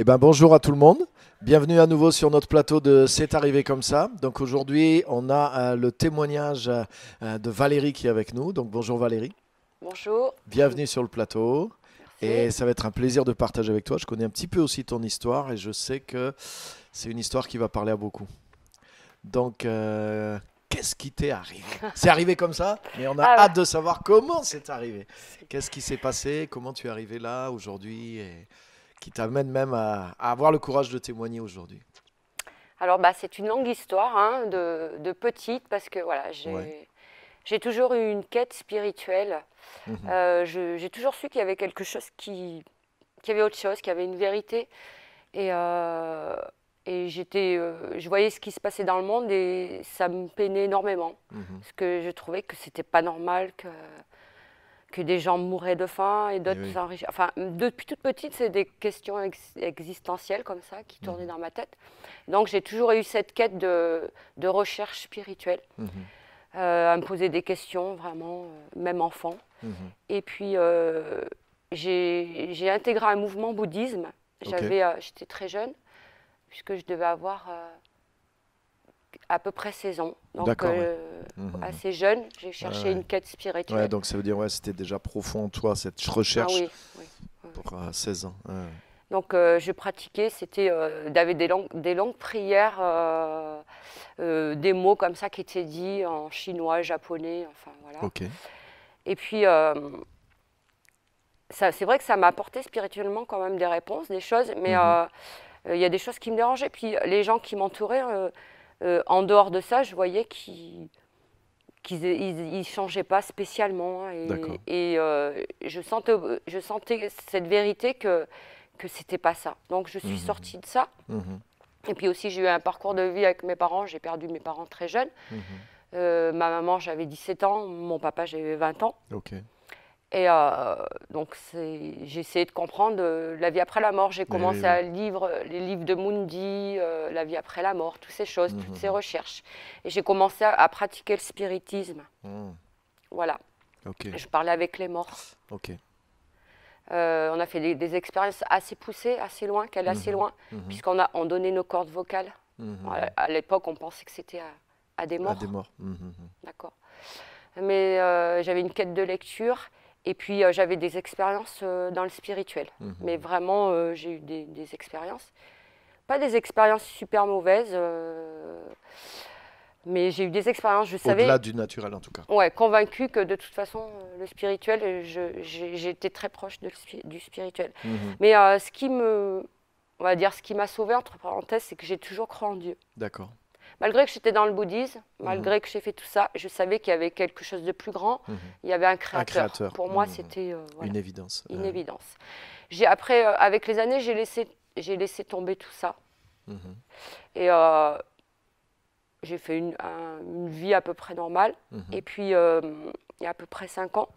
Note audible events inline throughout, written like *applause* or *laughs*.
Eh ben, bonjour à tout le monde. Bienvenue à nouveau sur notre plateau de C'est arrivé comme ça. Donc aujourd'hui, on a euh, le témoignage euh, de Valérie qui est avec nous. Donc bonjour Valérie. Bonjour. Bienvenue sur le plateau. Et ça va être un plaisir de partager avec toi. Je connais un petit peu aussi ton histoire et je sais que c'est une histoire qui va parler à beaucoup. Donc, euh, qu'est-ce qui t'est arrivé *laughs* C'est arrivé comme ça, et on a ah hâte de savoir comment c'est arrivé. Qu'est-ce qui s'est passé Comment tu es arrivé là aujourd'hui qui t'amène même à, avoir le courage de témoigner aujourd'hui Alors, bah, c'est une longue histoire hein, de, petite, parce que voilà, j'ai toujours eu une quête spirituelle. Mhm. Euh, j'ai toujours su qu'il y avait quelque chose qui. avait autre chose, qu'il y avait une vérité. Et. Euh, et j'étais, euh, je voyais ce qui se passait dans le monde et ça me peinait énormément. Mhm. Parce que je trouvais que c'était pas normal, que que des gens mouraient de faim et d'autres eh s'enrichissaient. Enfin, depuis toute petite, c'est des questions existentielles comme ça qui tournaient mhm. dans ma tête. Donc j'ai toujours eu cette quête de, recherche spirituelle, mhm. euh, à me poser des questions vraiment, euh, même enfant. Mhm. Et puis euh, j'ai intégré un mouvement bouddhisme. J'avais, J'étais très jeune, puisque je devais avoir à peu près 16 ans. Donc, euh, mhm. assez jeune, j'ai cherché une quête spirituelle. Ouais, donc ça veut dire ouais, c'était déjà profond toi, cette ah recherche oui, oui, pour 16 euh, ans. Donc euh, je pratiquais, c'était euh, d'avoir des, longues, des longues prières, des mots comme ça qui étaient dits en chinois, japonais, enfin voilà. OK. Et puis, c'est vrai que ça m'a apporté spirituellement quand même des réponses, des choses, mais mhm. il y a des choses qui me dérangeaient. Puis les gens qui m'entouraient euh, en dehors de ça, je voyais qu'ils ne changeaient pas spécialement hein, et, euh, je sentais cette vérité que ce c'était pas ça. Donc je suis mhm. sortie de ça. Mhm. Et puis aussi j'ai eu un parcours de vie avec mes parents, j'ai perdu mes parents très jeunes. Mhm. Euh, ma maman, j'avais 17 ans, mon papa, j'avais 20 ans. Et euh, donc, j'ai essayé de comprendre euh, la vie après la mort. J'ai eh commencé à lire euh, les livres de Mundi, la vie après la mort, toutes ces choses, toutes mhm. ces recherches. Et j'ai commencé à, pratiquer le spiritisme. Hmm. Voilà. Je parlais avec les morts. Ok. on a fait des, expériences assez poussées, assez loin, qu'elle mhm. assez loin, mhm. puisqu'on a en donné nos cordes vocales. À, l'époque, on pensait que c'était à, à, des morts. À des morts. D'accord. Mais j'avais une quête de lecture et puis euh, j'avais des expériences euh, dans le spirituel. Mhm. Mais vraiment, euh, j'ai eu des, expériences. Pas des expériences super mauvaises, mais j'ai eu des expériences, je savais. Au-delà du naturel en tout cas. Ouais, convaincue que de toute façon, le spirituel, j'étais très proche de, du spirituel. Mhm. Mais ce qui me. On va dire ce qui m'a sauvé, entre parenthèses, c'est que j'ai toujours cru en Dieu. D'accord malgré que j'étais dans le bouddhisme, mhm. malgré que j'ai fait tout ça, je savais qu'il y avait quelque chose de plus grand. Mhm. Il y avait un créateur. Pour moi, mhm. c'était euh, une évidence. Une évidence. J'ai après, euh, avec les années, j'ai laissé, j'ai laissé tomber tout ça. Et euh, j'ai fait une, vie à peu près normale. Et puis, il y a à peu près cinq ans,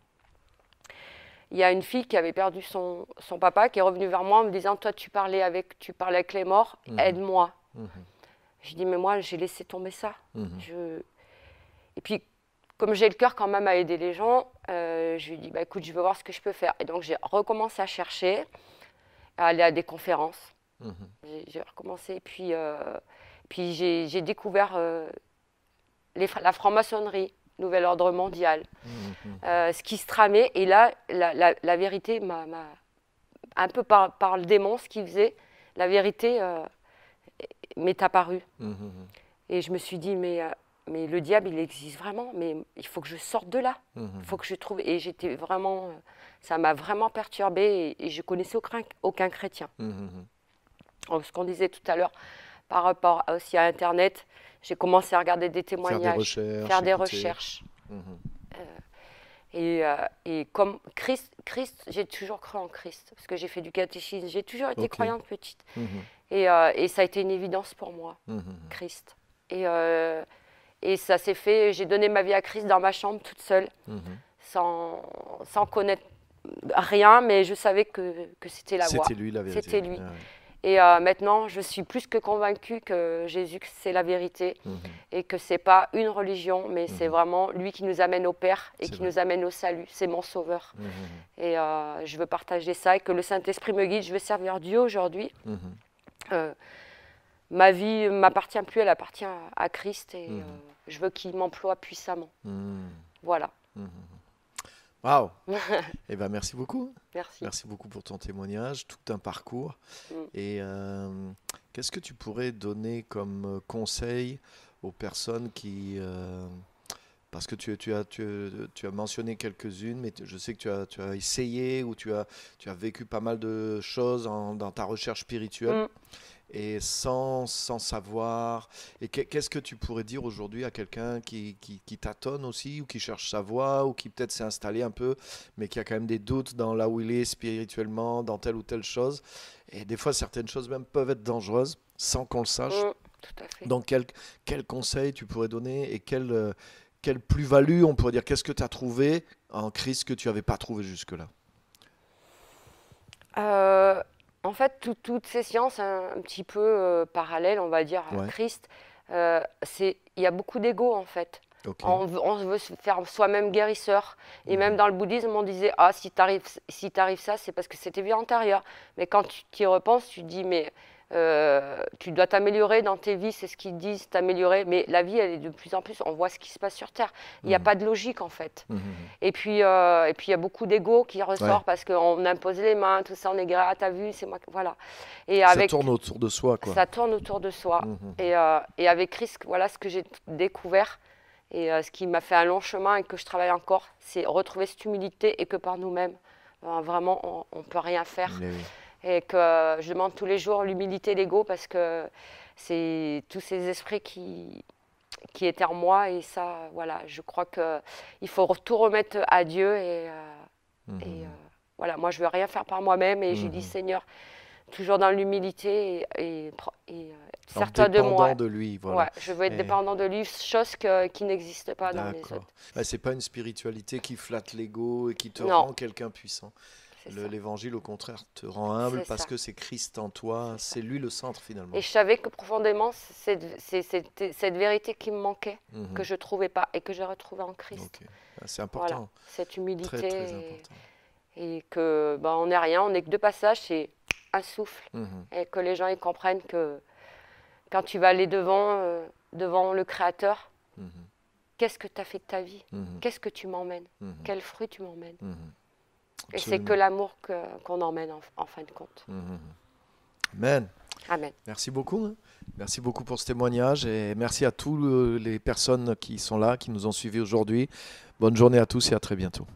il y a une fille qui avait perdu son, papa qui est revenue vers moi en me disant Toi, tu parlais avec, tu parlais avec les morts, aide-moi. Je dis, mais moi, j'ai laissé tomber ça. Mhm. Je... Et puis, comme j'ai le cœur quand même à aider les gens, euh, je lui dis bah, écoute, je veux voir ce que je peux faire. Et donc, j'ai recommencé à chercher, à aller à des conférences. Mhm. J'ai recommencé. Et puis, euh, puis j'ai découvert euh, les, la franc-maçonnerie, nouvel ordre mondial, mhm. ce qui se tramait. Et là, la, vérité, m'a un peu par, par, le démon, ce qu'il faisait, la vérité m'est apparu. Hum, hum, hum. Et je me suis dit, mais, euh, mais le diable, il existe vraiment, mais il faut que je sorte de là. Il faut que je trouve. Et j'étais vraiment. Euh, ça m'a vraiment perturbé et, je connaissais aucun, aucun chrétien. ce qu'on disait tout à l'heure par rapport aussi à Internet, j'ai commencé à regarder des témoignages, faire des recherches. Faire euh, et, comme Christ, Christ j'ai toujours cru en Christ, parce que j'ai fait du catéchisme, j'ai toujours été croyante petite. Mhm. et, euh, et, ça a été une évidence pour moi, mhm. Christ. Et, euh, et ça s'est fait, j'ai donné ma vie à Christ dans ma chambre toute seule, mhm. sans, sans connaître rien, mais je savais que, que c'était la voie. C'était lui la vérité. C'était lui. Et euh, maintenant, je suis plus que convaincue que Jésus, c'est la vérité mhm. et que c'est pas une religion, mais c'est mhm. vraiment lui qui nous amène au Père et qui nous amène au salut. C'est mon Sauveur. Mhm. Et euh, je veux partager ça et que le Saint-Esprit me guide. Je veux servir Dieu aujourd'hui. Euh, ma vie m'appartient plus, elle appartient à Christ et je veux qu'il m'emploie puissamment. Voilà. Waouh *laughs* Eh bien, merci beaucoup. Merci. Merci beaucoup pour ton témoignage, tout un parcours. Mm. Et euh, qu'est-ce que tu pourrais donner comme euh, conseil aux personnes qui euh, parce que tu, as, tu, as mentionné quelques-unes, mais je sais que tu as, essayé ou tu as, tu as vécu pas mal de choses dans ta recherche spirituelle. Mm et sans, sans savoir. Et qu'est-ce que tu pourrais dire aujourd'hui à quelqu'un qui, qui, tâtonne aussi, ou qui cherche sa voie, ou qui peut-être s'est installé un peu, mais qui a quand même des doutes dans là où il est spirituellement, dans telle ou telle chose Et des fois, certaines choses même peuvent être dangereuses sans qu'on le sache. Mm, Donc, quel, quel conseil tu pourrais donner et quelle euh, quelle plus-value on pourrait dire Qu'est-ce que tu as trouvé en crise que tu n'avais pas trouvé jusque-là euh, en fait, toutes ces sciences un, petit peu euh, parallèles, on va dire, christ à euh, Christ, il y a beaucoup d'ego en fait. On, veut, se faire soi-même guérisseur. Et mhm. même dans le bouddhisme, on disait Ah, si t'arrives si ça, c'est parce que c'était vie antérieure. Mais quand tu y repenses, tu dis Mais euh, tu dois t'améliorer dans tes vies, c'est ce qu'ils disent, t'améliorer. Mais la vie, elle est de plus en plus, on voit ce qui se passe sur Terre. Il n'y a mmh. pas de logique, en fait. Mmh, mmh, et puis, euh, et puis il y a beaucoup d'ego qui ressort parce qu'on impose les mains, tout ça, on est gras, t'as vu, c'est moi. Voilà. Et ça tourne autour de soi, quoi. Ça tourne autour de soi. Et, euh, et, avec Chris, voilà ce que j'ai découvert. Et ce qui m'a fait un long chemin et que je travaille encore, c'est retrouver cette humilité et que par nous-mêmes, vraiment, on ne peut rien faire et que euh, je demande tous les jours l'humilité, l'ego, parce que c'est tous ces esprits qui, qui étaient en moi. Et ça, voilà, je crois qu'il faut tout remettre à Dieu. Et, euh, mhm. euh, voilà, moi, je ne veux rien faire par moi-même. Et j'ai dit, mhm. Seigneur, toujours dans l'humilité et, et, et de moi. de lui, je veux être dépendant de lui, chose qui n'existe pas dans les autres. Bah, c'est pas une spiritualité qui flatte l'ego et qui te rend quelqu'un puissant. L'évangile, au contraire, te rend humble parce que c'est Christ en toi, c'est lui le centre finalement. Et je savais que profondément, c'est cette vérité qui me manquait, mhm. que je ne trouvais pas et que j'ai retrouvée en Christ. Ah, c'est important. cette humilité. et, que bah, on n'est rien, on n'est que deux passages, c'est un souffle. Mhm. Et que les gens ils comprennent que quand tu vas aller devant, euh, devant le Créateur, mhm. qu'est-ce que tu as fait de ta vie Qu'est-ce que tu m'emmènes Quel fruit tu m'emmènes et c'est que l'amour qu'on emmène en, fin de compte. Mmh, mmh, mmh. Amen. Amen. Merci beaucoup. Hein. Merci beaucoup pour ce témoignage et merci à toutes euh, les personnes qui sont là, qui nous ont suivis aujourd'hui. Bonne journée à tous et à très bientôt.